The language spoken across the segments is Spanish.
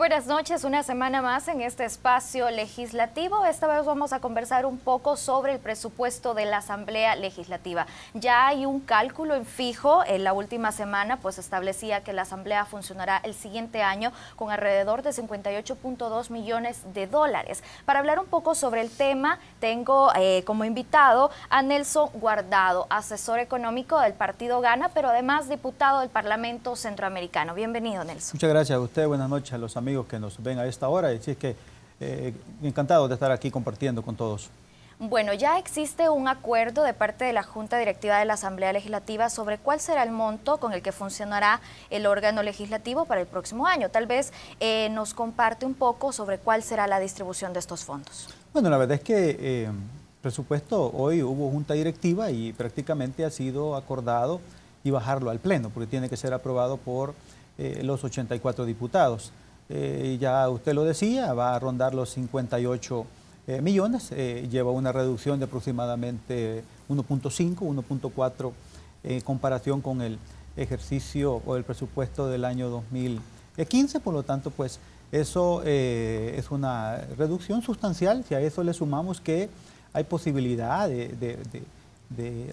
buenas noches, una semana más en este espacio legislativo. Esta vez vamos a conversar un poco sobre el presupuesto de la Asamblea Legislativa. Ya hay un cálculo en fijo, en la última semana pues establecía que la Asamblea funcionará el siguiente año con alrededor de 58.2 millones de dólares. Para hablar un poco sobre el tema, tengo eh, como invitado a Nelson Guardado, asesor económico del Partido Gana, pero además diputado del Parlamento Centroamericano. Bienvenido, Nelson. Muchas gracias a usted, buenas noches a los amigos que nos ven a esta hora. Así que eh, encantado de estar aquí compartiendo con todos. Bueno, ya existe un acuerdo de parte de la Junta Directiva de la Asamblea Legislativa sobre cuál será el monto con el que funcionará el órgano legislativo para el próximo año. Tal vez eh, nos comparte un poco sobre cuál será la distribución de estos fondos. Bueno, la verdad es que eh, presupuesto hoy hubo Junta Directiva y prácticamente ha sido acordado y bajarlo al Pleno, porque tiene que ser aprobado por eh, los 84 diputados. Eh, ya usted lo decía, va a rondar los 58 eh, millones, eh, lleva una reducción de aproximadamente 1.5, 1.4 en comparación con el ejercicio o el presupuesto del año 2015, por lo tanto, pues eso es una reducción sustancial, si a eso le sumamos que hay posibilidad de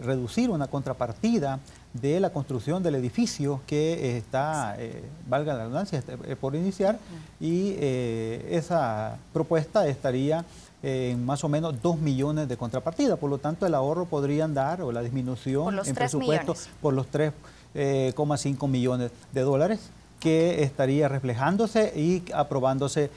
reducir una contrapartida de la construcción del edificio que eh, está, eh, valga la redundancia, este, eh, por iniciar y esa propuesta estaría en más o menos 2 millones de contrapartida. Por lo tanto, el ahorro podría andar o la disminución en presupuesto por los 3,5 millones de dólares que estaría reflejándose y aprobándose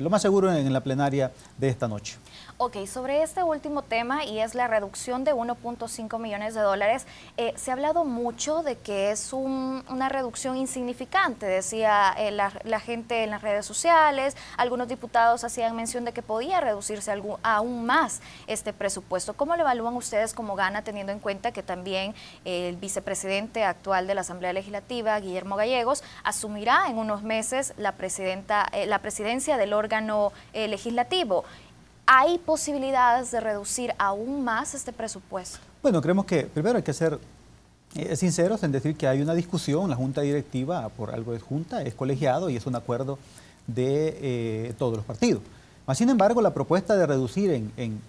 lo más seguro en la plenaria de esta noche. Ok, sobre este último tema y es la reducción de 1.5 millones de dólares, eh, se ha hablado mucho de que es una reducción insignificante, decía eh, la, gente en las redes sociales, algunos diputados hacían mención de que podía reducirse algún, aún más este presupuesto. ¿Cómo lo evalúan ustedes como gana teniendo en cuenta que también eh, el vicepresidente actual de la Asamblea Legislativa, Guillermo Gallegos, asumirá en unos meses la, presidenta, la presidencia del órgano legislativo? ¿Hay posibilidades de reducir aún más este presupuesto? Bueno, creemos que primero hay que ser eh, sinceros en decir que hay una discusión, la junta directiva, por algo es junta, es colegiado y es un acuerdo de eh, todos los partidos. sin embargo, la propuesta de reducir en,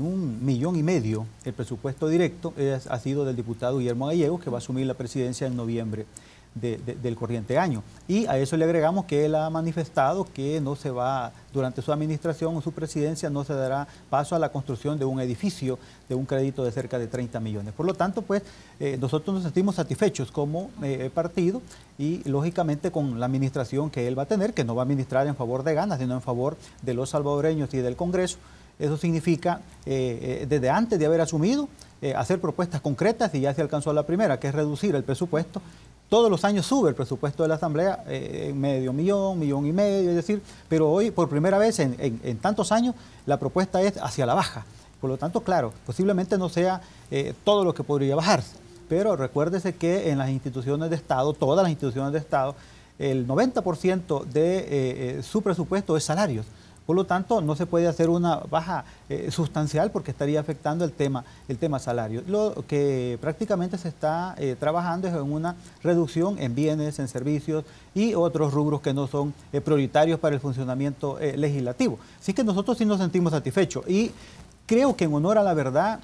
un millón y medio el presupuesto directo ha sido del diputado Guillermo Gallegos, que va a asumir la presidencia en noviembre del corriente año. Y a eso le agregamos que él ha manifestado que no se va, durante su administración o su presidencia, no se dará paso a la construcción de un edificio de un crédito de cerca de 30 millones. Por lo tanto, pues eh, nosotros nos sentimos satisfechos como eh, eh, partido y lógicamente con la administración que él va a tener, que no va a administrar en favor de Ganas, sino en favor de los salvadoreños y del Congreso. Eso significa, desde antes de haber asumido, hacer propuestas concretas y ya se alcanzó la primera, que es reducir el presupuesto todos los años sube el presupuesto de la Asamblea eh, medio millón, millón y medio, es decir, pero hoy por primera vez en, tantos años la propuesta es hacia la baja. Por lo tanto, claro, posiblemente no sea eh, todo lo que podría bajarse, pero recuérdese que en las instituciones de Estado, todas las instituciones de Estado, el 90% de eh, su presupuesto es salarios. Por lo tanto, no se puede hacer una baja eh, sustancial porque estaría afectando el tema, el tema salario. Lo que prácticamente se está eh, trabajando es en una reducción en bienes, en servicios y otros rubros que no son eh, prioritarios para el funcionamiento legislativo. Así que nosotros sí nos sentimos satisfechos y creo que en honor a la verdad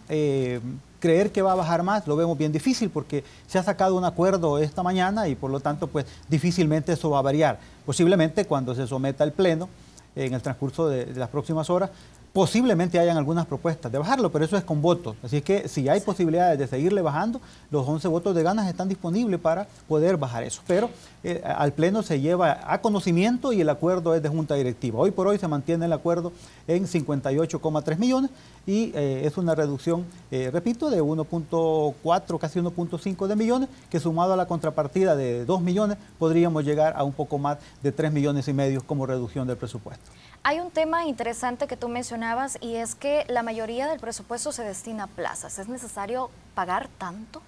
creer que va a bajar más lo vemos bien difícil porque se ha sacado un acuerdo esta mañana y por lo tanto pues difícilmente eso va a variar. Posiblemente cuando se someta al Pleno en el transcurso de, las próximas horas Posiblemente hayan algunas propuestas de bajarlo, pero eso es con votos. Así que si hay posibilidades de seguirle bajando, los 11 votos de ganas están disponibles para poder bajar eso. Pero eh, al Pleno se lleva a conocimiento y el acuerdo es de junta directiva. Hoy por hoy se mantiene el acuerdo en 58,3 millones y eh, es una reducción, eh, repito, de 1.4, casi 1.5 de millones, que sumado a la contrapartida de 2 millones, podríamos llegar a un poco más de 3 millones y medio como reducción del presupuesto. Hay un tema interesante que tú mencionabas y es que la mayoría del presupuesto se destina a plazas. ¿Es necesario pagar tanto?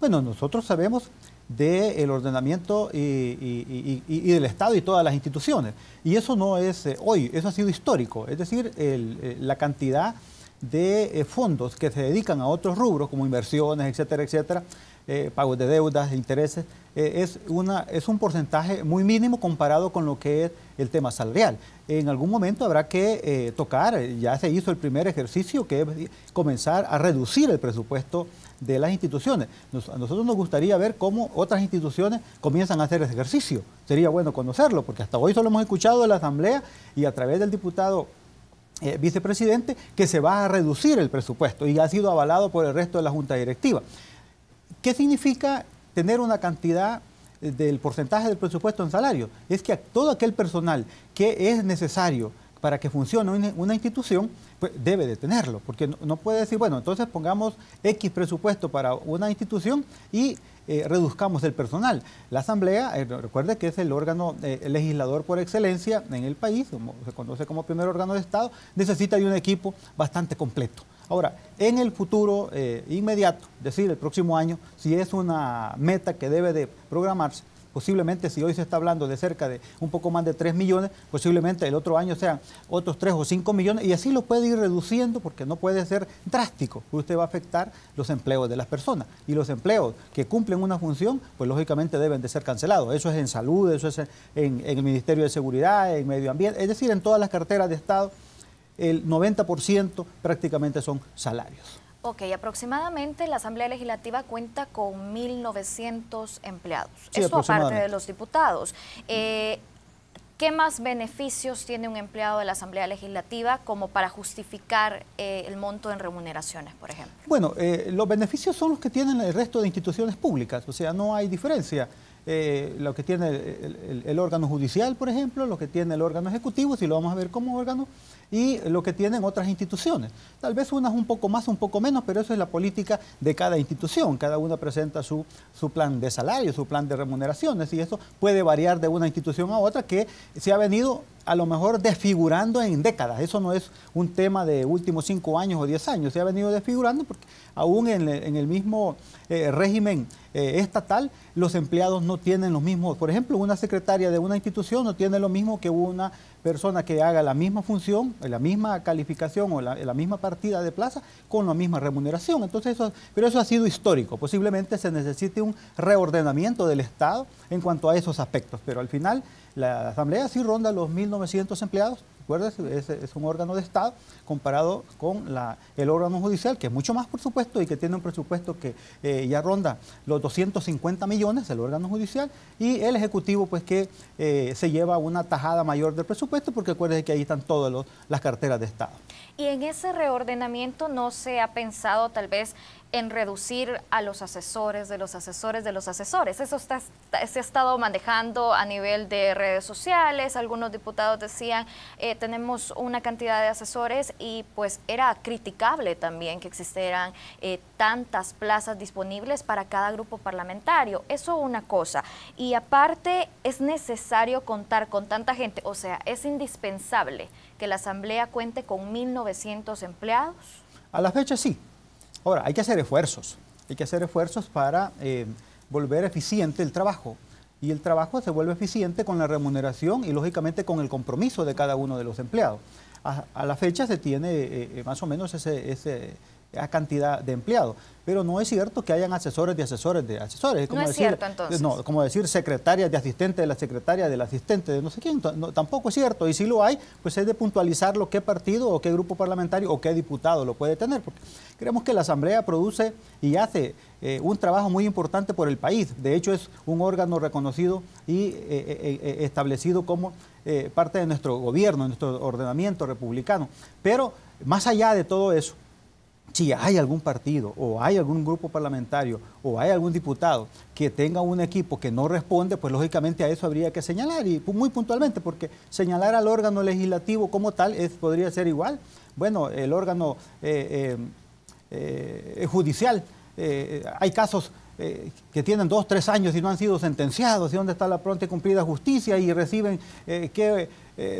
Bueno, nosotros sabemos del ordenamiento y, del Estado y todas las instituciones. Y eso no es eh, hoy, eso ha sido histórico. Es decir, eh, la cantidad de eh, fondos que se dedican a otros rubros, como inversiones, etcétera, etcétera, eh, pagos de deudas, intereses, eh, es, una, es un porcentaje muy mínimo comparado con lo que es el tema salarial. En algún momento habrá que eh, tocar, ya se hizo el primer ejercicio, que es comenzar a reducir el presupuesto de las instituciones. a nosotros nos gustaría ver cómo otras instituciones comienzan a hacer ese ejercicio. Sería bueno conocerlo, porque hasta hoy solo hemos escuchado de la Asamblea y a través del diputado eh, vicepresidente, que se va a reducir el presupuesto y ha sido avalado por el resto de la Junta Directiva. ¿Qué significa tener una cantidad eh, del porcentaje del presupuesto en salario? Es que todo aquel personal que es necesario para que funcione una institución, pues debe de tenerlo, porque no, puede decir, bueno, entonces pongamos X presupuesto para una institución y eh, reduzcamos el personal. La Asamblea, eh, recuerde que es el órgano legislador por excelencia en el país, se conoce como primer órgano de Estado, necesita de un equipo bastante completo. Ahora, en el futuro eh, inmediato, es decir, el próximo año, si es una meta que debe de programarse, posiblemente si hoy se está hablando de cerca de un poco más de 3 millones, posiblemente el otro año sean otros 3 o 5 millones y así lo puede ir reduciendo porque no puede ser drástico, usted va a afectar los empleos de las personas y los empleos que cumplen una función, pues lógicamente deben de ser cancelados. Eso es en salud, eso es en el Ministerio de Seguridad, en medio ambiente, es decir, en todas las carteras de Estado el 90% prácticamente son salarios. Ok, aproximadamente la Asamblea Legislativa cuenta con 1.900 empleados. Eso aparte de los diputados. Eh, ¿Qué más beneficios tiene un empleado de la Asamblea Legislativa como para justificar eh, el monto en remuneraciones, por ejemplo? Bueno, eh, los beneficios son los que tienen el resto de instituciones públicas, o sea, no hay diferencia. lo que tiene el, órgano judicial, por ejemplo, lo que tiene el órgano ejecutivo, si lo vamos a ver como órgano y lo que tienen otras instituciones. Tal vez unas un poco más, un poco menos, pero eso es la política de cada institución. Cada una presenta su, su plan de salario, su plan de remuneraciones y eso puede variar de una institución a otra que se ha venido a lo mejor desfigurando en décadas. Eso no es un tema de últimos cinco años o diez años. Se ha venido desfigurando porque aún en, el mismo eh, régimen eh, estatal los empleados no tienen los mismos. Por ejemplo, una secretaria de una institución no tiene lo mismo que una persona que haga la misma función, la misma calificación o la, misma partida de plaza con la misma remuneración. Entonces eso, pero eso ha sido histórico. Posiblemente se necesite un reordenamiento del Estado en cuanto a esos aspectos. Pero al final la Asamblea sí ronda los 1.900 empleados ¿Recuerdas? Es, un órgano de Estado comparado con el órgano judicial, que es mucho más, por supuesto, y que tiene un presupuesto que eh, ya ronda los 250 millones, el órgano judicial, y el Ejecutivo, pues que eh, se lleva una tajada mayor del presupuesto, porque acuérdense que ahí están todas las carteras de Estado. Y en ese reordenamiento no se ha pensado tal vez en reducir a los asesores de los asesores de los asesores. Eso se ha estado manejando a nivel de redes sociales. Algunos diputados decían, eh, tenemos una cantidad de asesores y pues era criticable también que existieran eh, tantas plazas disponibles para cada grupo parlamentario. Eso una cosa. Y aparte es necesario contar con tanta gente, o sea, es indispensable que la Asamblea cuente con 1.900 empleados. A la fecha sí. Ahora, hay que hacer esfuerzos. Hay que hacer esfuerzos para eh, volver eficiente el trabajo y el trabajo se vuelve eficiente con la remuneración y lógicamente con el compromiso de cada uno de los empleados. A, la fecha se tiene eh, eh, más o menos ese a cantidad de empleados. Pero no es cierto que hayan asesores de asesores de asesores. Es no cierto, entonces. No, como decir secretaria de asistente de la secretaria del asistente de no sé quién. tampoco es cierto. Y si lo hay, pues es de puntualizar lo qué partido o qué grupo parlamentario o qué diputado lo puede tener. Porque creemos que la Asamblea produce y hace eh, un trabajo muy importante por el país. De hecho, es un órgano reconocido y eh, eh, establecido como parte de nuestro gobierno, de nuestro ordenamiento republicano. Pero más allá de todo eso, si hay algún partido o hay algún grupo parlamentario o hay algún diputado que tenga un equipo que no responde, pues lógicamente a eso habría que señalar y muy puntualmente, porque señalar al órgano legislativo como tal es, podría ser igual. Bueno, el órgano eh, eh, eh, judicial, hay casos que tienen dos, tres años y no han sido sentenciados, y dónde está la pronta y cumplida justicia y reciben que...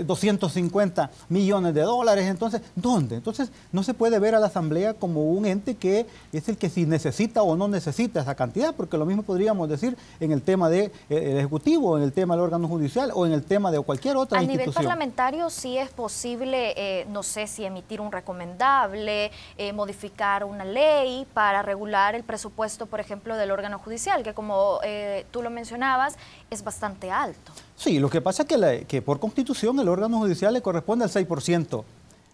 250 eh, millones de dólares. Entonces, ¿dónde? Entonces, no se puede ver a la Asamblea como un ente que es el que si necesita o no necesita esa cantidad, porque lo mismo podríamos decir en el tema del de, eh, Ejecutivo, en el tema del órgano judicial o en el tema de cualquier otra institución. A nivel parlamentario sí es posible, eh, no sé si emitir un recomendable, modificar una ley para regular el presupuesto, por ejemplo, del órgano judicial, que como tú lo mencionabas, es bastante alto. Sí, lo que pasa es que, por constitución el órgano judicial le corresponde al 6%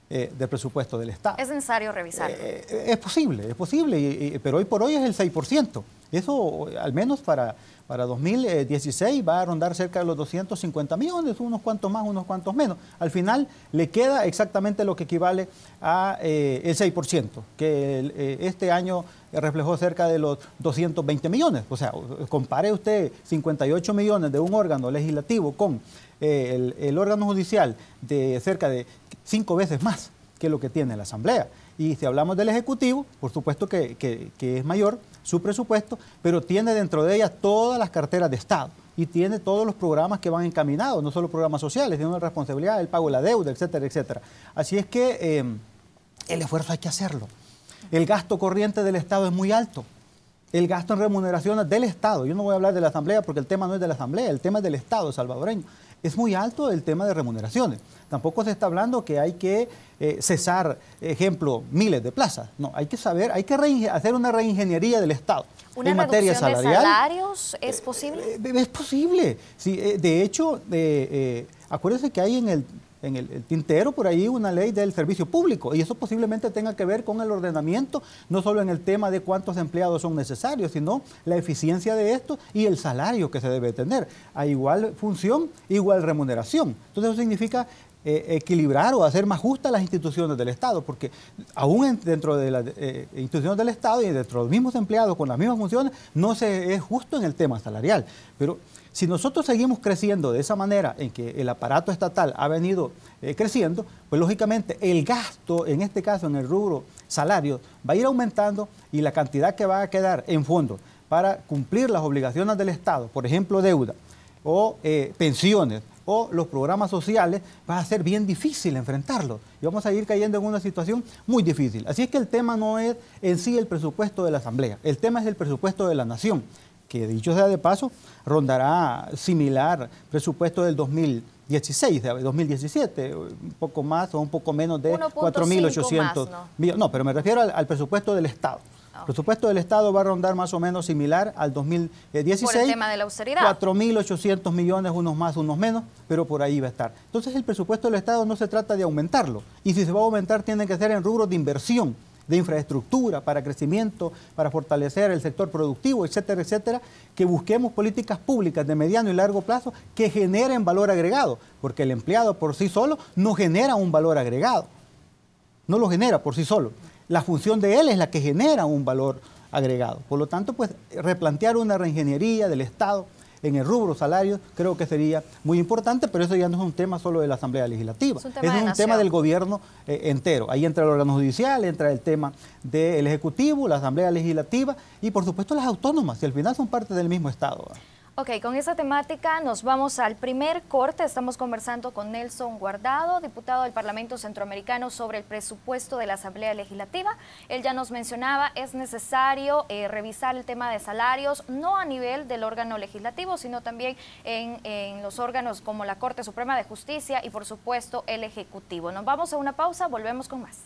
eh, del presupuesto del Estado. Es necesario revisarlo. Eh, es posible, es posible, pero hoy por hoy es el 6%. Eso, al menos para, para 2016, va a rondar cerca de los 250 millones, unos cuantos más, unos cuantos menos. Al final le queda exactamente lo que equivale a eh, el 6%, que este año reflejó cerca de los 220 millones. O sea, compare usted 58 millones de un órgano legislativo con eh, el, órgano judicial de cerca de cinco veces más que lo que tiene la Asamblea. Y si hablamos del Ejecutivo, por supuesto que, es mayor su presupuesto, pero tiene dentro de ella todas las carteras de Estado y tiene todos los programas que van encaminados, no solo programas sociales, tiene una responsabilidad, el pago de la deuda, etcétera, etcétera. Así es que eh, el esfuerzo hay que hacerlo. El gasto corriente del Estado es muy alto. El gasto en remuneraciones del Estado, yo no voy a hablar de la Asamblea porque el tema no es de la Asamblea, el tema es del Estado salvadoreño. Es muy alto el tema de remuneraciones. Tampoco se está hablando que hay que eh, cesar, ejemplo, miles de plazas. No, hay que saber, hay que hacer una reingeniería del Estado. ¿Una en materia salarial, de salarios es eh, posible? Eh, es posible. Sí, de hecho, acuérdense que hay en el en el, tintero por ahí una ley del servicio público y eso posiblemente tenga que ver con el ordenamiento, no solo en el tema de cuántos empleados son necesarios, sino la eficiencia de esto y el salario que se debe tener. A igual función, igual remuneración. Entonces eso significa eh, equilibrar o hacer más justas las instituciones del Estado, porque aún dentro de las eh, instituciones del Estado y dentro de los mismos empleados con las mismas funciones, no se es justo en el tema salarial. Pero si nosotros seguimos creciendo de esa manera en que el aparato estatal ha venido eh, creciendo, pues lógicamente el gasto, en este caso en el rubro salarios va a ir aumentando y la cantidad que va a quedar en fondo para cumplir las obligaciones del Estado, por ejemplo deuda o eh, pensiones, o los programas sociales, va a ser bien difícil enfrentarlo Y vamos a ir cayendo en una situación muy difícil. Así es que el tema no es en sí el presupuesto de la Asamblea, el tema es el presupuesto de la Nación que dicho sea de paso, rondará similar presupuesto del 2016, de 2017, un poco más o un poco menos de 4.800 millones. No, pero me refiero al, presupuesto del Estado. El ah, presupuesto del Estado va a rondar más o menos similar al 2016. el tema de la austeridad. 4.800 millones, unos más, unos menos, pero por ahí va a estar. Entonces el presupuesto del Estado no se trata de aumentarlo. Y si se va a aumentar, tiene que ser en rubros de inversión de infraestructura, para crecimiento, para fortalecer el sector productivo, etcétera, etcétera, que busquemos políticas públicas de mediano y largo plazo que generen valor agregado, porque el empleado por sí solo no genera un valor agregado, no lo genera por sí solo. La función de él es la que genera un valor agregado. Por lo tanto, pues replantear una reingeniería del Estado, en el rubro salarios, creo que sería muy importante, pero eso ya no es un tema solo de la Asamblea Legislativa, es un tema, del gobierno eh, entero. Ahí entra el órgano judicial, entra el tema del Ejecutivo, la Asamblea Legislativa y por supuesto las autónomas, que al final son parte del mismo Estado. Ok, con esa temática nos vamos al primer corte. Estamos conversando con Nelson Guardado, diputado del Parlamento Centroamericano, sobre el presupuesto de la Asamblea Legislativa. Él ya nos mencionaba, es necesario eh, revisar el tema de salarios, no a nivel del órgano legislativo, sino también en, en los órganos como la Corte Suprema de Justicia y, por supuesto, el Ejecutivo. Nos vamos a una pausa, volvemos con más.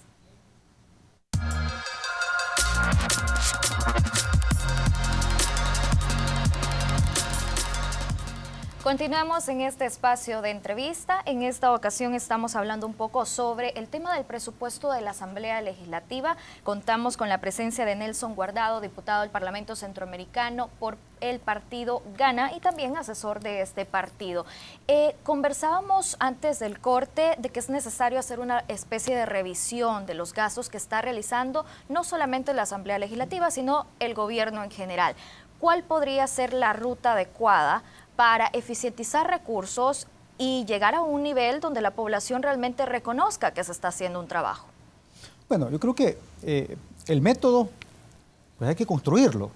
Continuamos en este espacio de entrevista. En esta ocasión estamos hablando un poco sobre el tema del presupuesto de la Asamblea Legislativa. Contamos con la presencia de Nelson Guardado, diputado del Parlamento Centroamericano por el partido Gana y también asesor de este partido. Eh, conversábamos antes del corte de que es necesario hacer una especie de revisión de los gastos que está realizando no solamente la Asamblea Legislativa, sino el gobierno en general. ¿Cuál podría ser la ruta adecuada? para eficientizar recursos y llegar a un nivel donde la población realmente reconozca que se está haciendo un trabajo? Bueno, yo creo que eh, el método, pues hay que construirlo,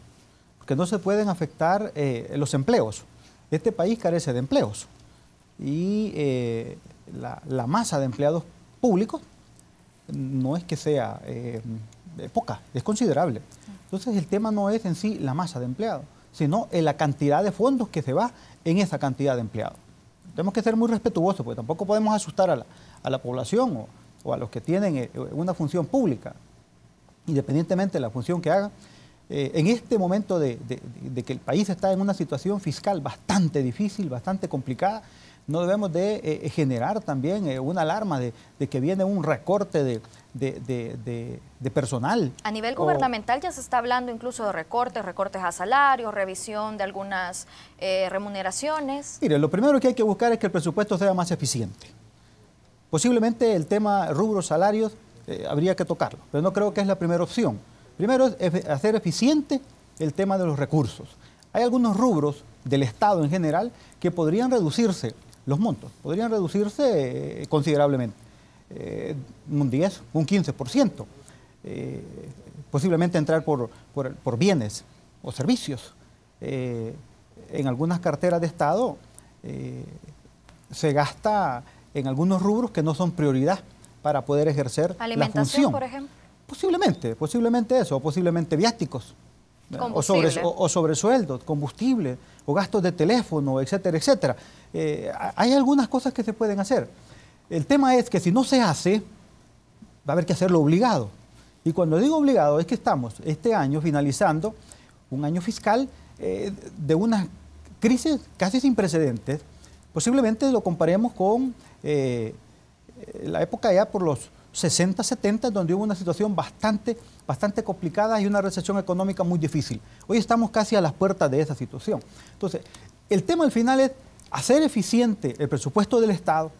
porque no se pueden afectar eh, los empleos. Este país carece de empleos y eh, la, masa de empleados públicos no es que sea poca, es considerable. Entonces el tema no es en sí la masa de empleados, sino en la cantidad de fondos que se va en esa cantidad de empleados. Tenemos que ser muy respetuosos, porque tampoco podemos asustar a la, población o, a los que tienen eh, una función pública, independientemente de la función que hagan. Eh, en este momento de, que el país está en una situación fiscal bastante difícil, bastante complicada, no debemos de eh, generar también una alarma de que viene un recorte de, de, personal. A nivel gubernamental ya se está hablando incluso de recortes, recortes a salarios, revisión de algunas eh, remuneraciones. Mire, lo primero que hay que buscar es que el presupuesto sea más eficiente. Posiblemente el tema rubros salarios eh, habría que tocarlo, pero no creo que es la primera opción. Primero es hacer eficiente el tema de los recursos. Hay algunos rubros del Estado en general que podrían reducirse los montos, podrían reducirse eh, considerablemente eh, un 10, un 15%, eh, posiblemente entrar por, por, bienes o servicios. Eh, en algunas carteras de Estado se gasta en algunos rubros que no son prioridad para poder ejercer la función. por ejemplo? Posiblemente, posiblemente eso, o posiblemente viáticos, o sobre, o, sueldos, combustible, o gastos de teléfono, etcétera, etcétera. hay algunas cosas que se pueden hacer. El tema es que si no se hace, va a haber que hacerlo obligado. Y cuando digo obligado es que estamos este año finalizando un año fiscal eh, de una crisis casi sin precedentes. Posiblemente lo comparemos con eh, la época ya por los 60, 70, donde hubo una situación bastante, bastante complicada y una recesión económica muy difícil. Hoy estamos casi a las puertas de esa situación. Entonces, el tema al final es hacer eficiente el presupuesto del Estado,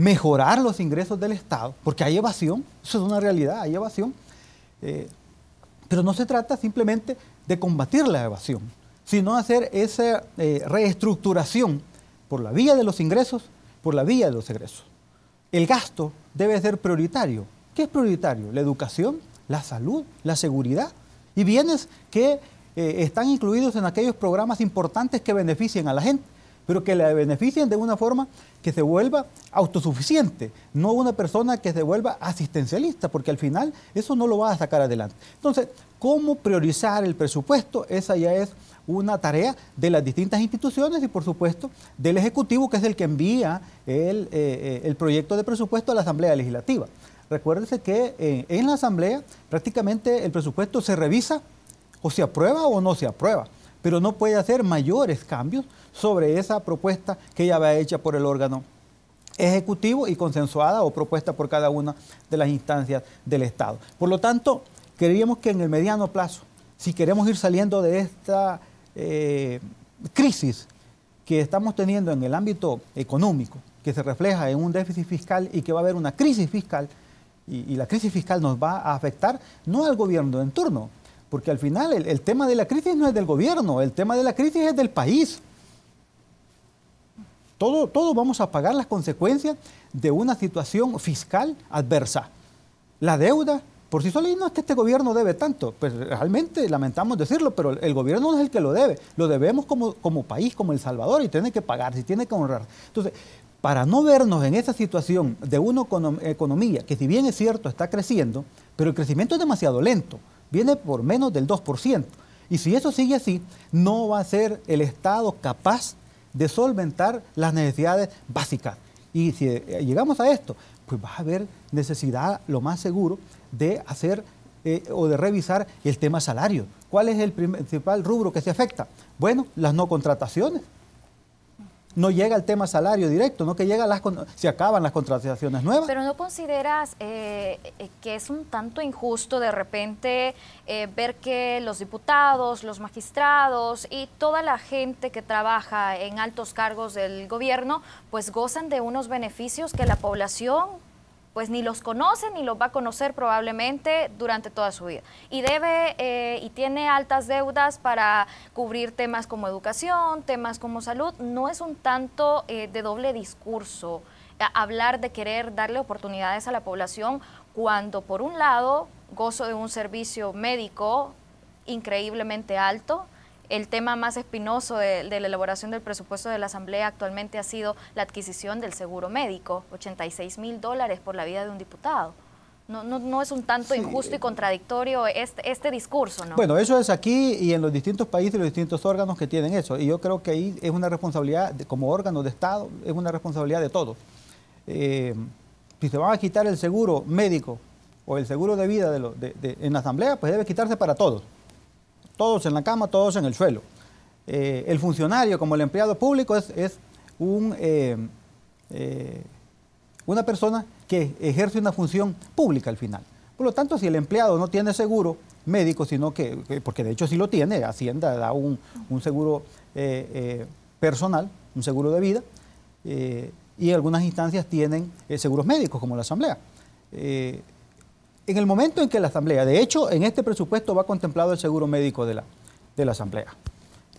mejorar los ingresos del Estado, porque hay evasión, eso es una realidad, hay evasión, eh, pero no se trata simplemente de combatir la evasión, sino hacer esa eh, reestructuración por la vía de los ingresos, por la vía de los egresos. El gasto debe ser prioritario. ¿Qué es prioritario? La educación, la salud, la seguridad y bienes que eh, están incluidos en aquellos programas importantes que beneficien a la gente pero que la beneficien de una forma que se vuelva autosuficiente, no una persona que se vuelva asistencialista, porque al final eso no lo va a sacar adelante. Entonces, ¿cómo priorizar el presupuesto? Esa ya es una tarea de las distintas instituciones y por supuesto del Ejecutivo, que es el que envía el, eh, proyecto de presupuesto a la Asamblea Legislativa. Recuérdense que eh, en la Asamblea prácticamente el presupuesto se revisa o se aprueba o no se aprueba, pero no puede hacer mayores cambios sobre esa propuesta que ya va hecha por el órgano ejecutivo y consensuada o propuesta por cada una de las instancias del Estado. Por lo tanto, queríamos que en el mediano plazo, si queremos ir saliendo de esta eh, crisis que estamos teniendo en el ámbito económico, que se refleja en un déficit fiscal y que va a haber una crisis fiscal, y, la crisis fiscal nos va a afectar no al gobierno en turno, porque al final el tema de la crisis no es del gobierno, el tema de la crisis es del país. Todo, vamos a pagar las consecuencias de una situación fiscal adversa. La deuda, por sí sola, y no es que este gobierno debe tanto, pues realmente lamentamos decirlo, pero el gobierno no es el que lo debe, lo debemos como, como país, como El Salvador, y tiene que pagar, y tiene que honrar. Entonces, para no vernos en esa situación de una economía que si bien es cierto está creciendo, pero el crecimiento es demasiado lento, viene por menos del 2%. Y si eso sigue así, no va a ser el Estado capaz de solventar las necesidades básicas. Y si eh, llegamos a esto, pues va a haber necesidad, lo más seguro, de hacer eh, o de revisar el tema salario. ¿Cuál es el principal rubro que se afecta? Bueno, las no contrataciones no llega el tema salario directo, no que llega las, se acaban las contrataciones nuevas. Pero no consideras eh, eh, que es un tanto injusto de repente eh, ver que los diputados, los magistrados y toda la gente que trabaja en altos cargos del gobierno, pues gozan de unos beneficios que la población pues ni los conoce ni los va a conocer probablemente durante toda su vida. Y debe eh, y tiene altas deudas para cubrir temas como educación, temas como salud. No es un tanto eh, de doble discurso eh, hablar de querer darle oportunidades a la población cuando por un lado gozo de un servicio médico increíblemente alto, el tema más espinoso de, la elaboración del presupuesto de la Asamblea actualmente ha sido la adquisición del seguro médico, 86 mil dólares por la vida de un diputado. No, no, es un tanto injusto y eh, contradictorio este, este discurso, ¿no? Bueno, eso es aquí y en los distintos países, y los distintos órganos que tienen eso. Y yo creo que ahí es una responsabilidad, como órgano de Estado, es una responsabilidad de todos. Eh, si se van a quitar el seguro médico o el seguro de vida en la Asamblea, pues debe quitarse para todos todos en la cama, todos en el suelo. Eh, el funcionario como el empleado público es, un, eh, eh, una persona que ejerce una función pública al final. Por lo tanto, si el empleado no tiene seguro médico, sino que, porque de hecho sí lo tiene, Hacienda da un, un seguro personal, un seguro de vida, y algunas instancias tienen seguros médicos, como la Asamblea. En el momento en que la Asamblea, de hecho, en este presupuesto va contemplado el seguro médico de la, de la Asamblea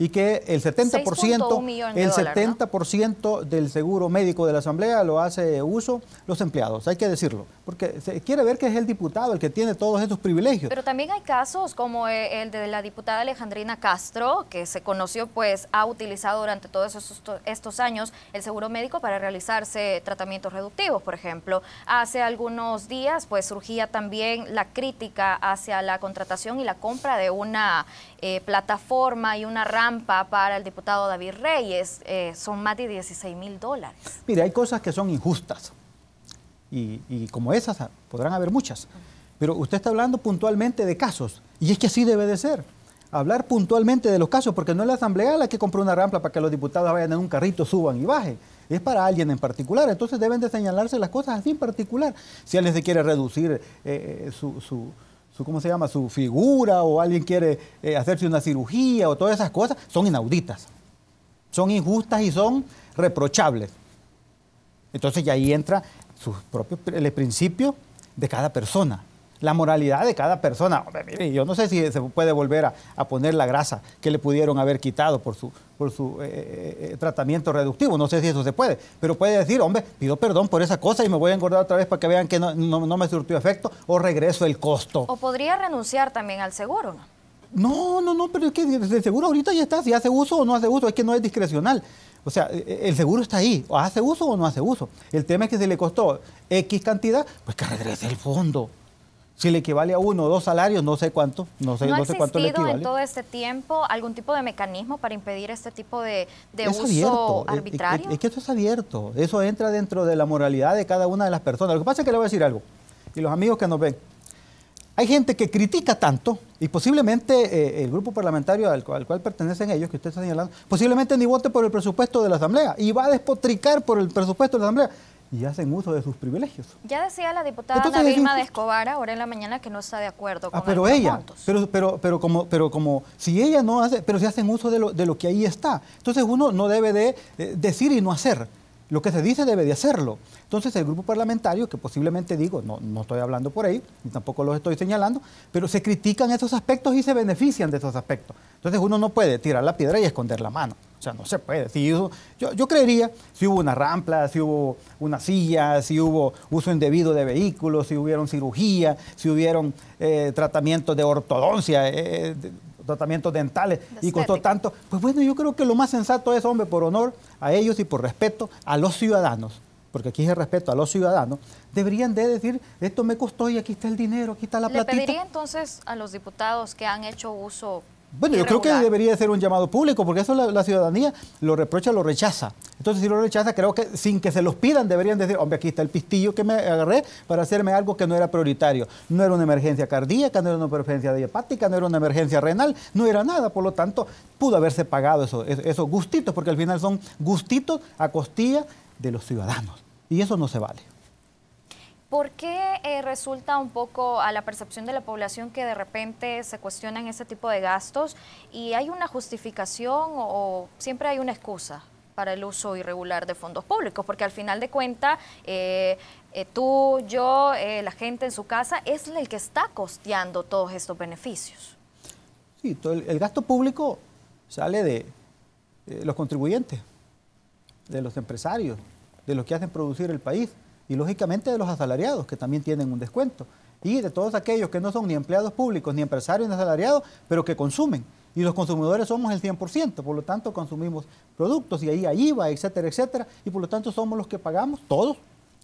y que el 70%, el 70% del seguro médico de la Asamblea lo hace uso los empleados, hay que decirlo, porque se quiere ver que es el diputado el que tiene todos estos privilegios. Pero también hay casos como eh, el de la diputada Alejandrina Castro, que se conoció, pues ha utilizado durante todos estos años el seguro médico para realizarse tratamientos reductivos, por ejemplo. Hace algunos días, pues surgía también la crítica hacia la contratación y la compra de una eh, plataforma y una rama para el diputado David Reyes. Eh, son más de 16 mil dólares. Mire, hay cosas que son injustas. Y, como esas ah, podrán haber muchas. Pero usted está hablando puntualmente de casos. Y es que así debe de ser hablar puntualmente de los casos, porque no es la Asamblea la que compró una rampa para que los diputados vayan en un carrito, suban y bajen. Es para alguien en particular. Entonces deben de señalarse las cosas así en particular. Si alguien se quiere reducir eh, eh, su ¿cómo se llama? Su figura o alguien quiere eh, hacerse una cirugía o todas esas cosas, son inauditas. Son injustas y son reprochables. Entonces ya ahí entra sus propios, el principio de cada persona la moralidad de cada persona. Hombre, mire, yo no sé si se puede volver a, poner la grasa que le pudieron haber quitado por su, por su eh, eh, eh, tratamiento reductivo. No sé si eso se puede, pero puede decir, hombre, pido perdón por esa cosa y me voy a engordar otra vez para que vean que no, me surtió efecto o regreso el costo. O podría renunciar también al seguro, ¿no? No, no, no, pero es que el seguro ahorita ya está, si hace uso o no hace uso, es que no es discrecional. O sea, e, e, el seguro está ahí, o hace uso o no hace uso. El tema es que si le costó X cantidad, pues que regrese el fondo. Si le equivale a uno o dos salarios, no sé cuánto, no sé, no, cuánto le en todo este tiempo algún tipo de mecanismo para impedir este tipo de, uso eh, eh, arbitrario? Es, que esto es abierto, eso entra dentro de la moralidad de cada una de las personas. Lo que pasa es que le voy a decir algo, y los amigos que nos ven, hay gente que critica tanto, y posiblemente eh, el grupo parlamentario al cual, pertenecen ellos, que usted está señalando, posiblemente ni vote por el presupuesto de la Asamblea, y va a despotricar por el presupuesto de la Asamblea y hacen uso de sus privilegios. Ya decía la diputada Ana de Escobar ahora en la mañana que no está de acuerdo ah, con ah, pero ella, Pero, pero, pero, como, pero como si ella no hace, pero si hacen uso de lo, de lo que ahí está. Entonces uno no debe de eh, decir y no hacer lo que se dice debe de hacerlo. Entonces el grupo parlamentario, que posiblemente digo, no, no estoy hablando por ahí, ni tampoco los estoy señalando, pero se critican esos aspectos y se benefician de esos aspectos. Entonces uno no puede tirar la piedra y esconder la mano. O sea, no se puede. Si yo, yo, creería, si hubo una rampla, si hubo una silla, si hubo uso indebido de vehículos, si hubieron cirugía, si hubieron eh, tratamientos de ortodoncia, eh, eh, tratamientos dentales y costó tanto. Pues bueno, yo creo que lo más sensato es, hombre, por honor a ellos y por respeto a los ciudadanos, porque aquí es el respeto a los ciudadanos, deberían de decir, esto me costó y aquí está el dinero, aquí está la platita. ¿Le pediría entonces a los diputados que han hecho uso bueno, yo creo que debería ser un llamado público, porque eso la, ciudadanía lo reprocha, lo rechaza. Entonces, si lo rechaza, creo que sin que se los pidan, deberían decir, hombre, aquí está el pistillo que me agarré para hacerme algo que no era prioritario. No era una emergencia cardíaca, no era una emergencia diapática, no era una emergencia renal, no era nada. Por lo tanto, pudo haberse pagado esos gustitos, porque al final son gustitos a costilla de los ciudadanos. Y eso no se vale. ¿Por qué eh, resulta un poco a la percepción de la población que de repente se cuestionan ese tipo de gastos y hay una justificación o, siempre hay una excusa? para el uso irregular de fondos públicos, porque al final de cuentas eh, eh, tú, yo, la gente en su casa es el que está costeando todos estos beneficios. Sí, todo el, gasto público sale de los contribuyentes, de los empresarios, de los que hacen producir el país y lógicamente de los asalariados, que también tienen un descuento, y de todos aquellos que no son ni empleados públicos, ni empresarios, ni asalariados, pero que consumen. Y los consumidores somos el 100%, por lo tanto consumimos productos y ahí hay IVA, etcétera, etcétera, y por lo tanto somos los que pagamos, todos,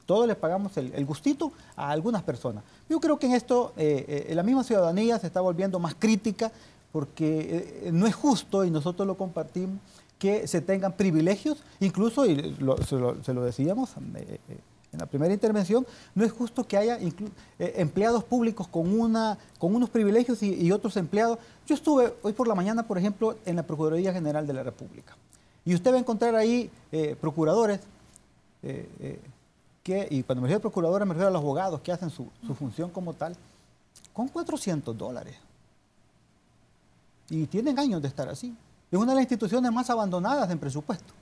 todos les pagamos el, gustito a algunas personas. Yo creo que en esto eh, eh, la misma ciudadanía se está volviendo más crítica porque eh, no es justo y nosotros lo compartimos que se tengan privilegios, incluso, y se, lo, se, lo, decíamos en la primera intervención, no es justo que haya eh, empleados públicos con, unos privilegios y, otros empleados. Yo estuve hoy por la mañana, por ejemplo, en la Procuraduría General de la República. Y usted va a encontrar ahí eh, procuradores, eh, que, y cuando me refiero a procuradores me refiero a los abogados que hacen su, su función como tal, con 400 dólares. Y tienen años de estar así. Es una de las instituciones más abandonadas en presupuesto.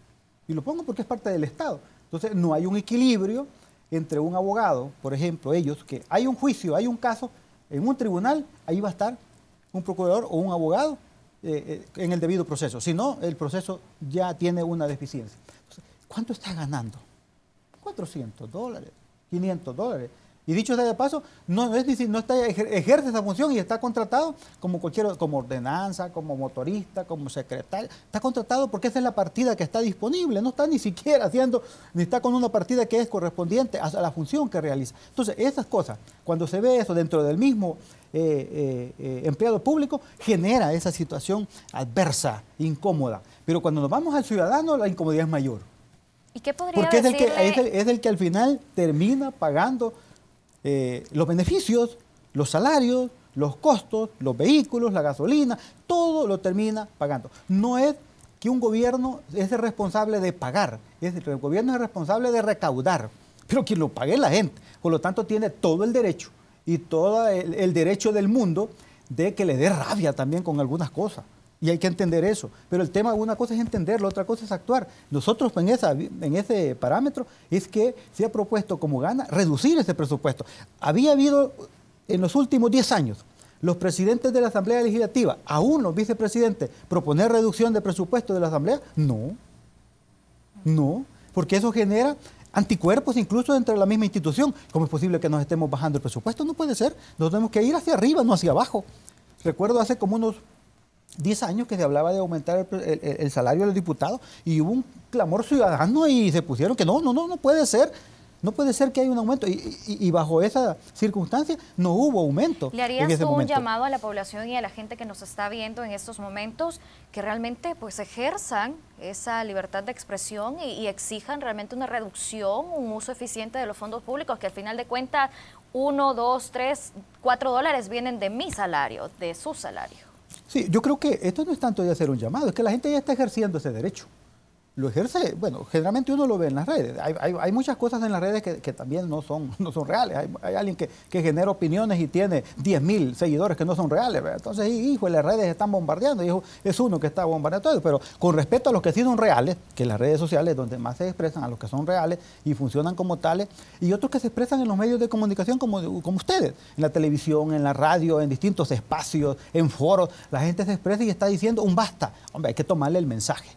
Y lo pongo porque es parte del Estado. Entonces, no hay un equilibrio entre un abogado, por ejemplo, ellos, que hay un juicio, hay un caso, en un tribunal, ahí va a estar un procurador o un abogado eh, eh, en el debido proceso. Si no, el proceso ya tiene una deficiencia. ¿Cuánto está ganando? 400 dólares, 500 dólares. Y dicho sea de paso, no, está, ejerce esa función y está contratado como cualquier, como ordenanza, como motorista, como secretario. Está contratado porque esa es la partida que está disponible, no está ni siquiera haciendo, ni está con una partida que es correspondiente a, la función que realiza. Entonces, esas cosas, cuando se ve eso dentro del mismo eh, eh, eh, empleado público, genera esa situación adversa, incómoda. Pero cuando nos vamos al ciudadano, la incomodidad es mayor. ¿Y qué podría Porque el, que, es el que al final termina pagando eh, los beneficios, los salarios, los costos, los vehículos, la gasolina, todo lo termina pagando. No es que un gobierno es el responsable de pagar, es el gobierno es el responsable de recaudar, pero quien lo pague es la gente. Por lo tanto, tiene todo el derecho y todo el derecho del mundo de que le dé rabia también con algunas cosas. Y hay que entender eso. Pero el tema, una cosa es entenderlo, otra cosa es actuar. Nosotros en, en ese parámetro es que se ha propuesto como gana reducir ese presupuesto. Había habido en los últimos 10 años los presidentes de la Asamblea Legislativa, aún los vicepresidentes, proponer reducción de presupuesto de la Asamblea. No, no, porque eso genera anticuerpos incluso dentro de la misma institución. ¿Cómo es posible que nos estemos bajando el presupuesto? No puede ser. Nos tenemos que ir hacia arriba, no hacia abajo. Recuerdo hace como unos 10 años que se hablaba de aumentar el, salario de los diputados y hubo un clamor ciudadano y se pusieron que no, no, no, no puede ser. No puede ser que haya un aumento y, bajo esa circunstancia no hubo aumento. ¿Le harías un llamado a la población y a la gente que nos está viendo en estos momentos que realmente pues ejerzan esa libertad de expresión y, y exijan realmente una reducción, un uso eficiente de los fondos públicos que al final de cuentas uno, dos, tres, cuatro dólares vienen de mi salario, de su salario? Sí, yo creo que esto no es tanto de hacer un llamado, es que la gente ya está ejerciendo ese derecho lo ejerce, bueno, generalmente uno lo ve en las redes. Hay, hay, muchas cosas en las redes que, también no son, no son reales. Hay, alguien que, genera opiniones y tiene 10.000 seguidores que no son reales. Entonces, hijo, las redes están bombardeando. Hijo, es uno que está bombardeando todo. Pero con respecto a los que sí son reales, que las redes sociales donde más se expresan, a los que son reales y funcionan como tales, y otros que se expresan en los medios de comunicación como, como ustedes, en la televisión, en la radio, en distintos espacios, en foros, la gente se expresa y está diciendo un basta. Hombre, hay que tomarle el mensaje.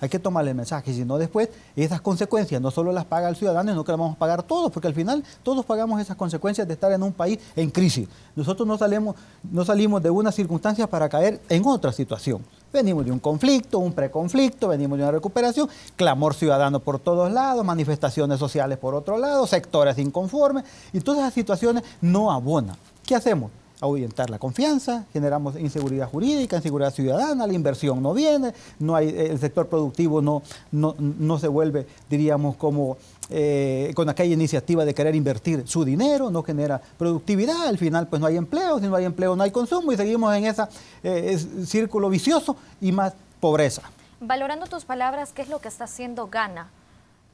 Hay que tomar el mensaje, si no después esas consecuencias no solo las paga el ciudadano, sino que las vamos a pagar todos, porque al final todos pagamos esas consecuencias de estar en un país en crisis. Nosotros no, no salimos de una circunstancia para caer en otra situación. Venimos de un conflicto, un preconflicto, venimos de una recuperación, clamor ciudadano por todos lados, manifestaciones sociales por otro lado, sectores inconformes, y todas esas situaciones no abonan. ¿Qué hacemos? ahuyentar la confianza, generamos inseguridad jurídica, inseguridad ciudadana, la inversión no viene, no hay, eh, el sector productivo no, no, se vuelve, diríamos, como eh, con aquella iniciativa de querer invertir su dinero, no genera productividad, al final pues no hay empleo, si no hay empleo no hay consumo y seguimos en ese eh, círculo vicioso y más pobreza. Valorando tus palabras, ¿qué es lo que está haciendo Gana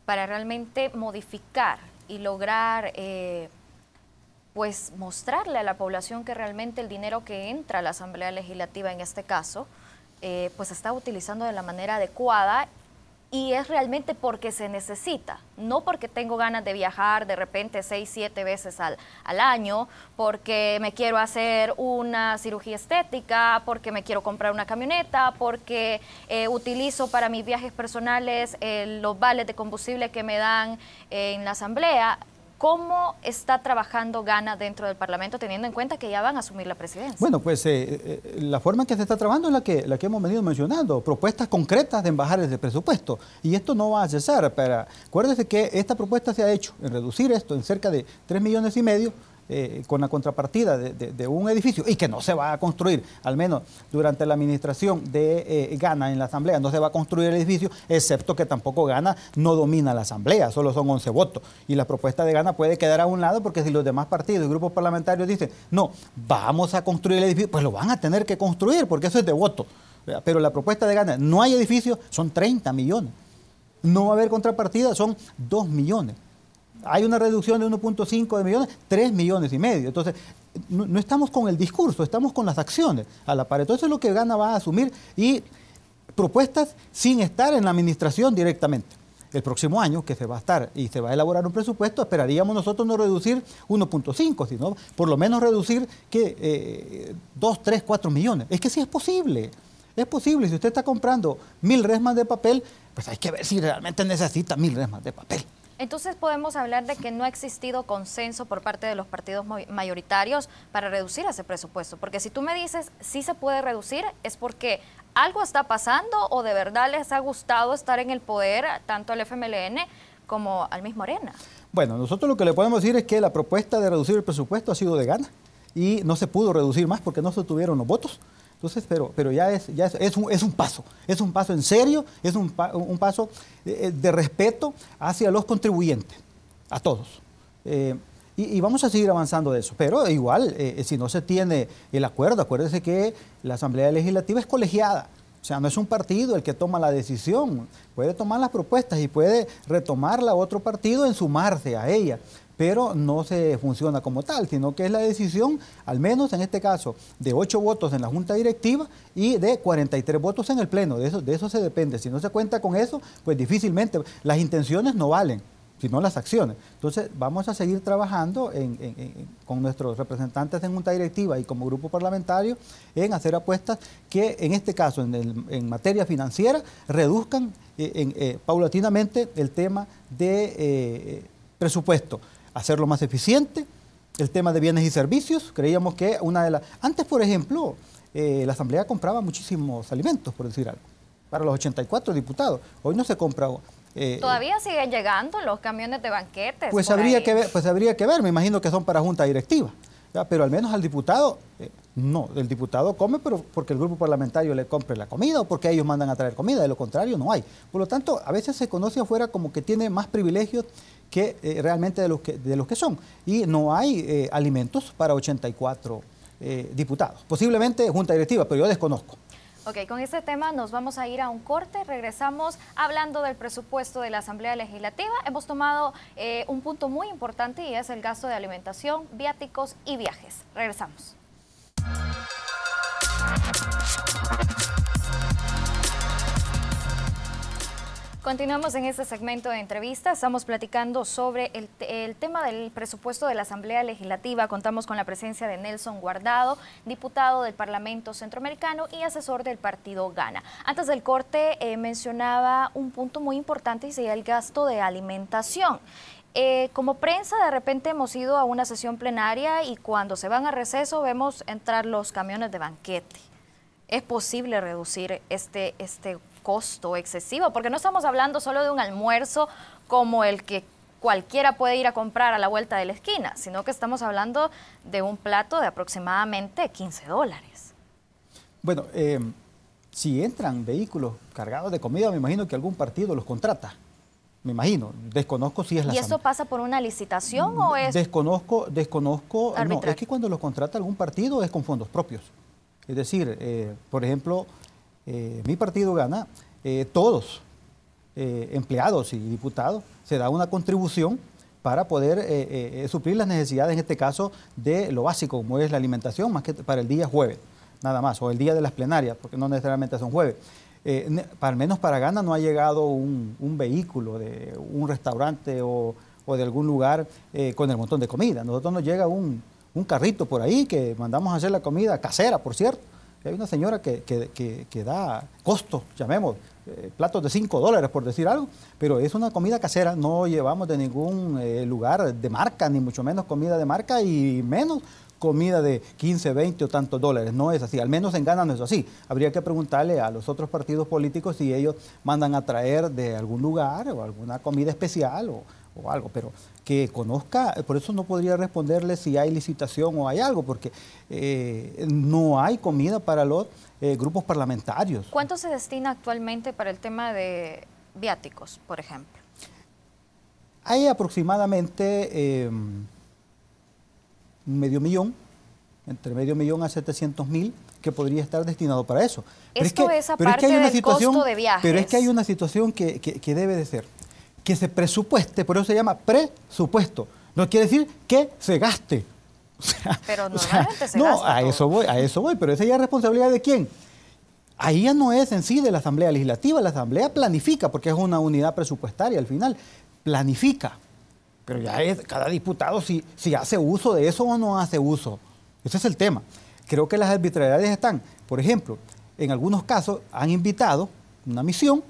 para realmente modificar y lograr pues mostrarle a la población que realmente el dinero que entra a la Asamblea Legislativa en este caso, eh, pues se está utilizando de la manera adecuada y es realmente porque se necesita, no porque tengo ganas de viajar de repente seis, siete veces al, año, porque me quiero hacer una cirugía estética, porque me quiero comprar una camioneta, porque eh, utilizo para mis viajes personales eh, los vales de combustible que me dan en la asamblea. ¿Cómo está trabajando Gana dentro del Parlamento, teniendo en cuenta que ya van a asumir la presidencia? Bueno, pues eh, eh, la forma en que se está trabajando es la que, la que hemos venido mencionando, propuestas concretas de bajar el presupuesto. Y esto no va a cesar. Para... acuérdese que esta propuesta se ha hecho en reducir esto en cerca de 3 millones y medio eh, con la contrapartida de, un edificio y que no se va a construir, al menos durante la administración de eh, Gana en la Asamblea, no se va a construir el edificio, excepto que tampoco Gana no domina la Asamblea, solo son 11 votos. Y la propuesta de Gana puede quedar a un lado porque si los demás partidos y grupos parlamentarios dicen, no, vamos a construir el edificio, pues lo van a tener que construir porque eso es de voto. Pero la propuesta de Gana, no hay edificio, son 30 millones. No va a haber contrapartida, son 2 millones hay una reducción de 1.5 de millones, 3 millones y medio. Entonces, no, estamos con el discurso, estamos con las acciones a la par. Entonces, lo que gana va a asumir y propuestas sin estar en la administración directamente. El próximo año, que se va a estar y se va a elaborar un presupuesto, esperaríamos nosotros no reducir 1.5, sino por lo menos reducir que 2, 3, 4 millones. Es que sí es posible. Es posible, si usted está comprando mil resmas de papel, pues hay que ver si realmente necesita mil resmas de papel. Entonces podemos hablar de que no ha existido consenso por parte de los partidos mayoritarios para reducir ese presupuesto, porque si tú me dices si se puede reducir es porque algo está pasando o de verdad les ha gustado estar en el poder tanto al FMLN como al mismo Arena. Bueno, nosotros lo que le podemos decir es que la propuesta de reducir el presupuesto ha sido de gana y no se pudo reducir más porque no se tuvieron los votos. Entonces, pero, ya, es, ya es, es, un, paso, es un paso en serio, es un, paso eh, eh, de, respeto hacia los contribuyentes, a todos. Eh, y, vamos a seguir avanzando de eso. Pero igual, si no se tiene el acuerdo, acuérdense que la Asamblea Legislativa es colegiada. O sea, no es un partido el que toma la decisión, puede tomar las propuestas y puede retomarla otro partido en sumarse a ella pero no se funciona como tal, sino que es la decisión, al menos en este caso, de 8 votos en la Junta Directiva y de 43 votos en el Pleno. De eso, se depende. Si no se cuenta con eso, pues difícilmente las intenciones no valen sino las acciones. Entonces, vamos a seguir trabajando con nuestros representantes en junta directiva y como grupo parlamentario en hacer apuestas que, en este caso, en, materia financiera, reduzcan eh, eh, paulatinamente el tema de eh, presupuesto hacerlo más eficiente. El tema de bienes y servicios, creíamos que una de las... Antes, por ejemplo, eh, la Asamblea compraba muchísimos alimentos, por decir algo, para los 84 diputados. Hoy no se compra eh, Todavía siguen llegando los camiones de banquetes. Pues habría, que ver, pues habría que ver, me imagino que son para junta directiva, pero al menos al diputado, eh, no, el diputado come pero porque el grupo parlamentario le compre la comida o porque ellos mandan a traer comida, de lo contrario no hay. Por lo tanto, a veces se conoce afuera como que tiene más privilegios que eh, realmente de los que, de los que son. Y no hay eh, alimentos para 84 eh, diputados. Posiblemente junta directiva, pero yo desconozco. Ok, con este tema nos vamos a ir a un corte. Regresamos hablando del presupuesto de la Asamblea Legislativa. Hemos tomado un punto muy importante y es el gasto de alimentación, viáticos y viajes. Regresamos. Continuamos en este segmento de entrevista. Estamos platicando sobre el, tema del presupuesto de la Asamblea Legislativa. Contamos con la presencia de Nelson Guardado, diputado del Parlamento Centroamericano y asesor del partido Gana. Antes del corte eh, mencionaba un punto muy importante y sería el gasto de alimentación. Eh, como prensa de repente hemos ido a una sesión plenaria y cuando se van a receso vemos entrar los camiones de banquete. ¿Es posible reducir este, este costo excesivo, porque no estamos hablando solo de un almuerzo como el que cualquiera puede ir a comprar a la vuelta de la esquina, sino que estamos hablando de un plato de aproximadamente 15 dólares. Bueno, eh, si entran vehículos cargados de comida, me imagino que algún partido los contrata. Me imagino, desconozco si es la... ¿Y eso pasa por una licitación o es...? Desconozco, desconozco... No, es que cuando los contrata algún partido es con fondos propios. Es decir, eh, por ejemplo, eh, mi partido gana, eh, todos, eh, empleados y diputados, se da una contribución para poder suplir las necesidades, en este caso, de lo básico, como es la alimentación, más que para el día jueves, nada más, o el día de las plenarias, porque no necesariamente son jueves. al menos para Gana no ha llegado un, vehículo de un restaurante o, de algún lugar con el montón de comida. Nosotros nos llega un carrito por ahí que mandamos a hacer la comida casera, por cierto, hay una señora que, da costos, llamemos, eh, platos de 5 dólares, por decir algo, pero es una comida casera, no llevamos de ningún eh, lugar de marca, ni mucho menos comida de marca y menos comida de 15, 20 o tantos dólares. No es así, al menos en Ghana no es así. Habría que preguntarle a los otros partidos políticos si ellos mandan a traer de algún lugar o alguna comida especial o o algo, pero que conozca, por eso no podría responderle si hay licitación o hay algo, porque eh, no hay comida para los eh, grupos parlamentarios. ¿Cuánto se destina actualmente para el tema de viáticos, por ejemplo? Hay aproximadamente em, medio millón, entre medio millón a 700 mil que podría estar destinado para eso. Esto pero es que, aparte hay una del situación, de Pero es que hay una situación que, que debe de ser que se presupueste, por eso se llama presupuesto. No quiere decir que se gaste. pero no, a eso voy, a eso voy, pero esa ya es responsabilidad de quién. Ahí ya no es en sí de la Asamblea Legislativa, la Asamblea planifica, porque es una unidad presupuestaria al final, planifica. Pero ya es cada diputado si, si hace uso de eso o no hace uso. Ese es el tema. Creo que las arbitrariedades están, por ejemplo, en algunos casos han invitado una misión,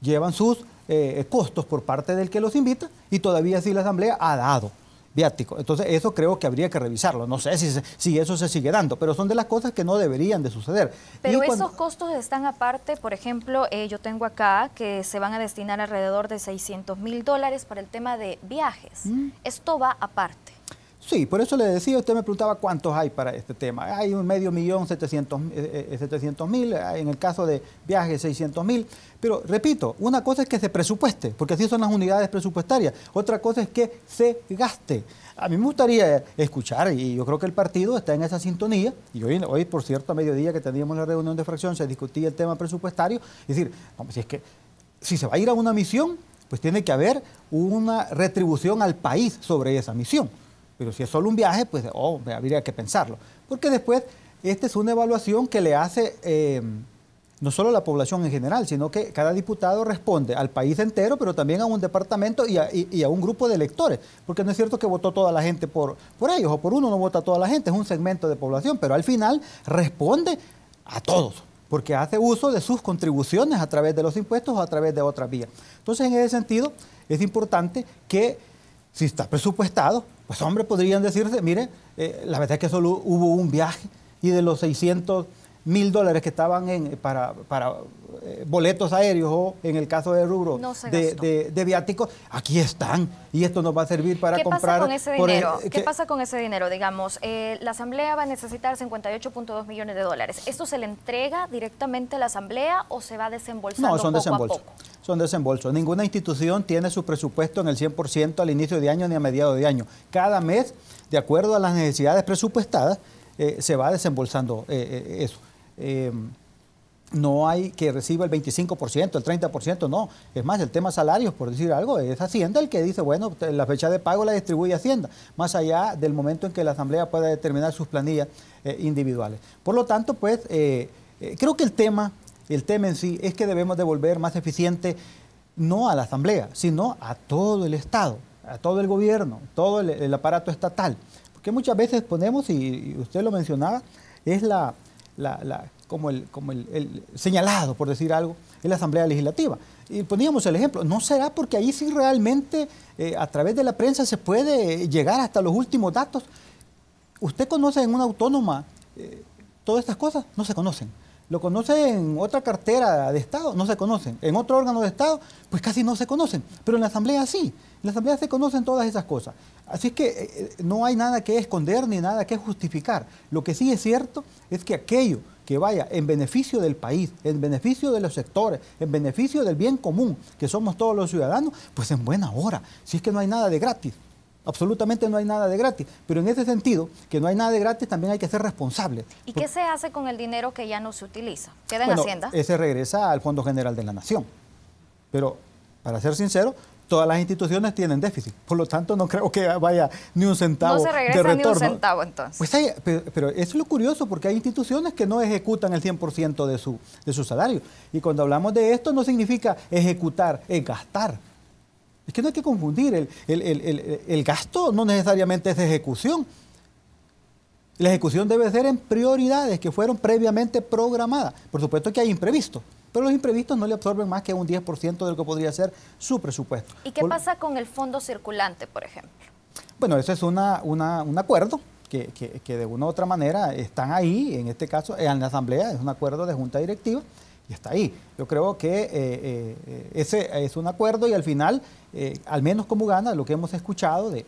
llevan sus eh, costos por parte del que los invita y todavía si la Asamblea ha dado viático. Entonces eso creo que habría que revisarlo. No sé si, si eso se sigue dando, pero son de las cosas que no deberían de suceder. Pero esos costos están aparte, por ejemplo, eh, yo tengo acá que se van a destinar alrededor de 600 mil dólares para el tema de viajes. Mm. Esto va aparte. Sí, por eso le decía, usted me preguntaba cuántos hay para este tema. Hay un medio millón, 700 eh, eh, eh, mil, en el caso de viajes 600 mil. Pero repito, una cosa es que se presupueste, porque así son las unidades presupuestarias. Otra cosa es que se gaste. A mí me gustaría escuchar, y yo creo que el partido está en esa sintonía, y hoy, por cierto, a mediodía que teníamos la reunión de fracción, se discutía el tema presupuestario, es decir, si es que si se va a ir a una misión, pues tiene que haber una retribución al país sobre esa misión. Pero si es solo un viaje, pues oh, habría que pensarlo. Porque después, esta es una evaluación que le hace eh, no solo la población en general, sino que cada diputado responde al país entero, pero también a un departamento y a, un grupo de electores. Porque no es cierto que votó toda la gente por, por ellos, o por uno no vota toda la gente, es un segmento de población, pero al final responde a todos, porque hace uso de sus contribuciones a través de los impuestos o a través de otras vías. Entonces, en ese sentido, es importante que si está presupuestado, pues hombre, podrían decirse, mire, eh, la verdad es que solo hubo un viaje y de los 600 mil dólares que estaban en, eh, para, para eh, boletos aéreos o en el caso de rubro de, viáticos, aquí están y esto nos va a servir para ¿Qué comprar. Pasa con ese dinero? ¿Qué, pasa con ese dinero? Digamos, eh, la Asamblea va a necesitar 58.2 millones de dólares. ¿Esto se le entrega directamente a la Asamblea o se va desembolsando no, son poco desembolsos. a poco? Son desembolsos. Ninguna institución tiene su presupuesto en el 100% al inicio de año ni a mediados de año. Cada mes, de acuerdo a las necesidades presupuestadas, eh, se va desembolsando eso no hay que reciba el 25%, el 30%, no. Es más, el tema salarios, por decir algo, es Hacienda el que dice, bueno, la fecha de pago la distribuye Hacienda, más allá del momento en que la Asamblea pueda determinar sus planillas eh, individuales. Por lo tanto, pues, eh, eh, creo que el tema, el tema en sí, es que debemos devolver más eficiente no a la Asamblea, sino a todo el Estado, a todo el gobierno, todo el, aparato estatal. Porque muchas veces ponemos, y usted lo mencionaba, es la como, el, como el, señalado, por decir algo, en la Asamblea Legislativa. Y poníamos el ejemplo, ¿no será porque ahí sí realmente eh, a través de la prensa se puede eh, llegar hasta los últimos datos? ¿Usted conoce en una autónoma eh, todas estas cosas? No se conocen. ¿Lo conoce en otra cartera de Estado? No se conocen. ¿En otro órgano de Estado? Pues casi no se conocen. Pero en la Asamblea sí. En la Asamblea se conocen todas esas cosas. Así es que no hay nada que esconder ni nada que justificar. Lo que sí es cierto es que aquello que vaya en beneficio del país, en beneficio de los sectores, en beneficio del bien común, que somos todos los ciudadanos, pues en buena hora. Si es que no hay nada de gratis. Absolutamente no hay nada de gratis. Pero en ese sentido, que no hay nada de gratis, también hay que ser responsable. ¿Y qué se hace con el dinero que ya no se utiliza? ¿Queda en Hacienda? Ese regresa al Fondo General de la Nación. Pero, para ser sincero, todas las instituciones tienen déficit. Por lo tanto, no creo que vaya ni un centavo. No se regresa ni un centavo entonces. Pues pero, es lo curioso, porque hay instituciones que no ejecutan el 100% de su, de su salario. Y cuando hablamos de esto, no significa ejecutar, es gastar. Es que no hay que confundir, el, el gasto no necesariamente es ejecución. La ejecución debe ser en prioridades que fueron previamente programadas. Por supuesto que hay imprevistos, pero los imprevistos no le absorben más que un 10% de lo que podría ser su presupuesto. ¿Y qué pasa con el fondo circulante, por ejemplo? Bueno, eso es un acuerdo que, de una u otra manera están ahí, en este caso en la Asamblea, es un acuerdo de junta directiva y está ahí. Yo creo que eh, eh, ese es un acuerdo y al final, eh, al menos como gana, lo que hemos escuchado de,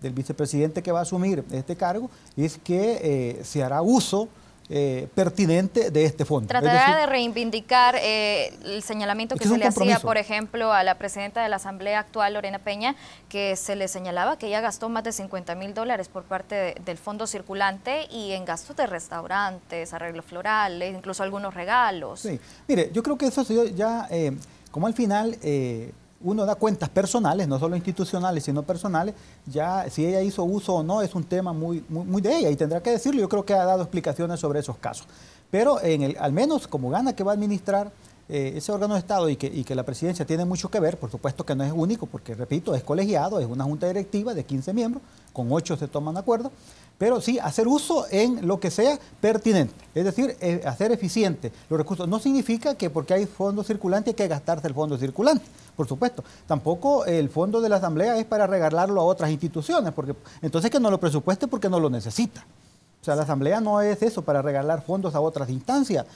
del vicepresidente que va a asumir este cargo es que se hará uso eh, pertinente de este fondo. Tratará de reivindicar eh, el señalamiento que, se le hacía, por ejemplo, a la presidenta de la Asamblea actual, Lorena Peña, que se le señalaba que ella gastó más de 50 mil dólares por parte del fondo circulante y en gastos de restaurantes, arreglos florales, incluso algunos regalos. Sí, mire, yo creo que eso ya, eh, como al final uno da cuentas personales, no solo institucionales, sino personales, ya si ella hizo uso o no es un tema muy, muy, de ella y tendrá que decirlo. Yo creo que ha dado explicaciones sobre esos casos. Pero al menos como gana que va a administrar eh, ese órgano de Estado y que, y que, la presidencia tiene mucho que ver, por supuesto que no es único, porque repito, es colegiado, es una junta directiva de 15 miembros, con 8 se toman acuerdos pero sí hacer uso en lo que sea pertinente, es decir, eh, hacer eficiente los recursos. No significa que porque hay fondos circulantes hay que gastarse el fondo circulante, por supuesto. Tampoco el fondo de la Asamblea es para regalarlo a otras instituciones, porque entonces que no lo presupueste porque no lo necesita. O sea, la Asamblea no es eso para regalar fondos a otras instancias.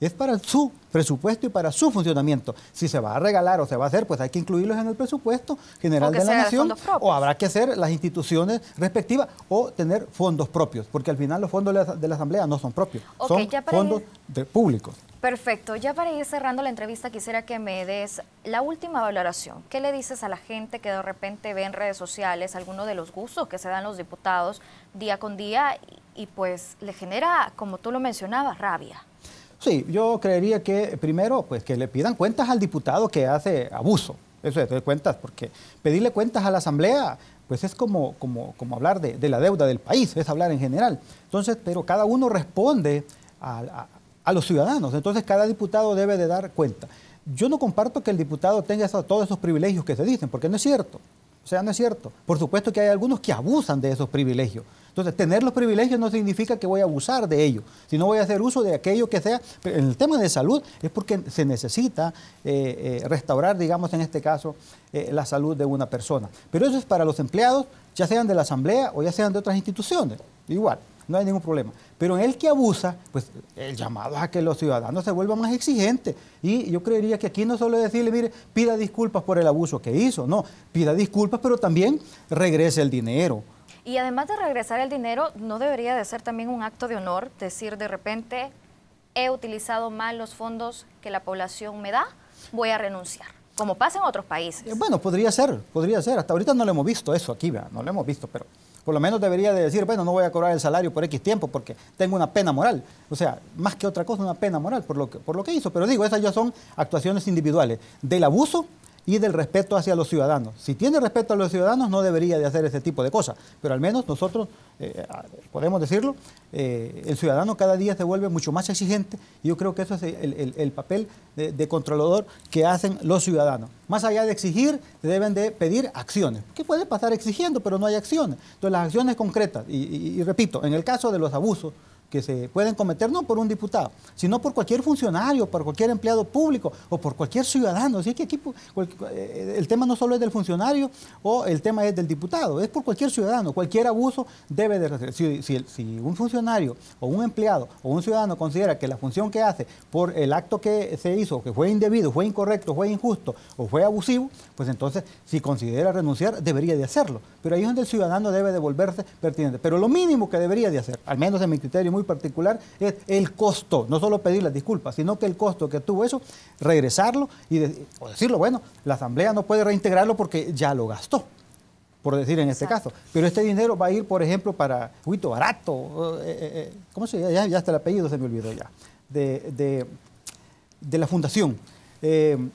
Es para su presupuesto y para su funcionamiento. Si se va a regalar o se va a hacer, pues hay que incluirlos en el presupuesto general de la nación o habrá que hacer las instituciones respectivas o tener fondos propios, porque al final los fondos de la Asamblea no son propios, son fondos de públicos. Perfecto, ya para ir cerrando la entrevista quisiera que me des la última valoración. ¿Qué le dices a la gente que de repente ve en redes sociales algunos de los gustos que se dan los diputados día con día y, y pues le genera, como tú lo mencionabas, rabia? Sí, yo creería que primero, pues que le pidan cuentas al diputado que hace abuso, eso es, de cuentas, porque pedirle cuentas a la Asamblea, pues es como, hablar de, la deuda del país, es hablar en general. Entonces, pero cada uno responde a, a, los ciudadanos, entonces cada diputado debe de dar cuenta. Yo no comparto que el diputado tenga todos esos privilegios que se dicen, porque no es cierto. O sea, no es cierto. Por supuesto que hay algunos que abusan de esos privilegios. Entonces, tener los privilegios no significa que voy a abusar de ellos, no voy a hacer uso de aquello que sea. Pero en el tema de salud es porque se necesita eh, eh, restaurar, digamos, en este caso, eh, la salud de una persona. Pero eso es para los empleados, ya sean de la Asamblea o ya sean de otras instituciones. Igual no hay ningún problema. Pero el que abusa, pues el llamado es a que los ciudadanos se vuelvan más exigentes. Y yo creería que aquí no solo decirle, mire, pida disculpas por el abuso que hizo, no, pida disculpas, pero también regrese el dinero. Y además de regresar el dinero, ¿no debería de ser también un acto de honor decir de repente, he utilizado mal los fondos que la población me da, voy a renunciar? Como pasa en otros países. Eh, bueno, podría ser, podría ser. Hasta ahorita no lo hemos visto eso aquí, no lo hemos visto, pero por lo menos debería de decir, bueno, no voy a cobrar el salario por X tiempo porque tengo una pena moral. O sea, más que otra cosa, una pena moral por lo que, por lo que hizo. Pero digo, esas ya son actuaciones individuales. Del abuso y del respeto hacia los ciudadanos. Si tiene respeto a los ciudadanos, no debería de hacer ese tipo de cosas, pero al menos nosotros, eh, podemos decirlo, eh, el ciudadano cada día se vuelve mucho más exigente y yo creo que eso es el, papel de, controlador que hacen los ciudadanos. Más allá de exigir, deben de pedir acciones. ¿Qué puede pasar exigiendo, pero no hay acciones? Entonces las acciones concretas, y repito, en el caso de los abusos, que se pueden cometer no por un diputado, sino por cualquier funcionario, por cualquier empleado público o por cualquier ciudadano. Así que aquí pues, eh, el tema no solo es del funcionario o el tema es del diputado, es por cualquier ciudadano. Cualquier abuso debe de si, si, un funcionario o un empleado o un ciudadano considera que la función que hace por el acto que se hizo, que fue indebido, fue incorrecto, fue injusto o fue abusivo, pues entonces si considera renunciar debería de hacerlo. Pero ahí es donde el ciudadano debe devolverse pertinente. Pero lo mínimo que debería de hacer, al menos en mi criterio, muy particular, es el costo, no solo pedir las disculpas, sino que el costo que tuvo eso, regresarlo y decirlo, bueno, la Asamblea no puede reintegrarlo porque ya lo gastó por decir en este caso. Pero este dinero va a ir, por ejemplo, para Huito Barato, eh, eh, eh, ¿cómo se llama? Ya, está hasta el apellido se me olvidó ya, de, de, la fundación. Em,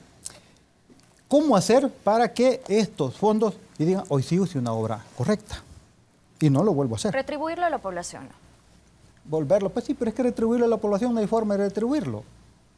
¿Cómo hacer para que estos fondos y digan, hoy sí hice una obra correcta y no lo vuelvo a hacer? Retribuirlo a la población volverlo. Pues sí, pero es que retribuirlo a la población no hay forma de retribuirlo.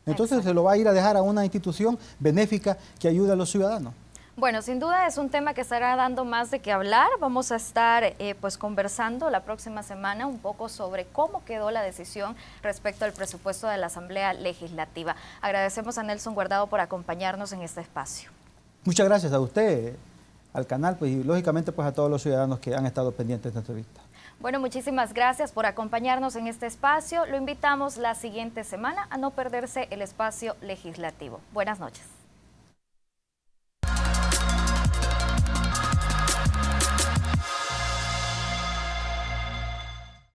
Entonces se lo va a ir a dejar a una institución benéfica que ayude a los ciudadanos. Bueno, sin duda es un tema que estará dando más de qué hablar. Vamos a estar eh, pues conversando la próxima semana un poco sobre cómo quedó la decisión respecto al presupuesto de la Asamblea Legislativa. Agradecemos a Nelson Guardado por acompañarnos en este espacio. Muchas gracias a usted, al canal pues, y lógicamente pues a todos los ciudadanos que han estado pendientes de esta entrevista. Bueno, muchísimas gracias por acompañarnos en este espacio. Lo invitamos la siguiente semana a no perderse el espacio legislativo. Buenas noches.